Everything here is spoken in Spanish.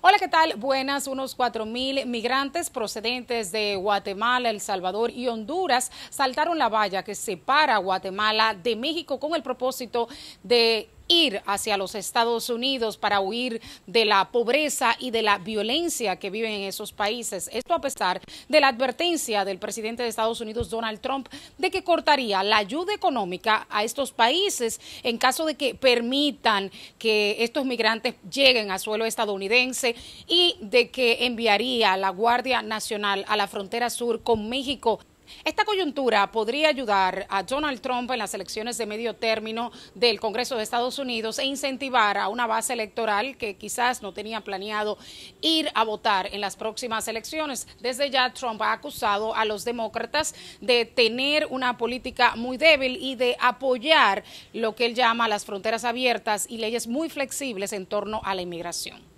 Hola, ¿qué tal? Buenas, unos 4.000 migrantes procedentes de Guatemala, El Salvador y Honduras saltaron la valla que separa Guatemala de México con el propósito de ir hacia los Estados Unidos para huir de la pobreza y de la violencia que viven en esos países. Esto a pesar de la advertencia del presidente de Estados Unidos, Donald Trump, de que cortaría la ayuda económica a estos países en caso de que permitan que estos migrantes lleguen a suelo estadounidense y de que enviaría a la Guardia Nacional a la frontera sur con México esta coyuntura podría ayudar a Donald Trump en las elecciones de medio término del Congreso de Estados Unidos e incentivar a una base electoral que quizás no tenía planeado ir a votar en las próximas elecciones. Desde ya Trump ha acusado a los demócratas de tener una política muy débil y de apoyar lo que él llama las fronteras abiertas y leyes muy flexibles en torno a la inmigración.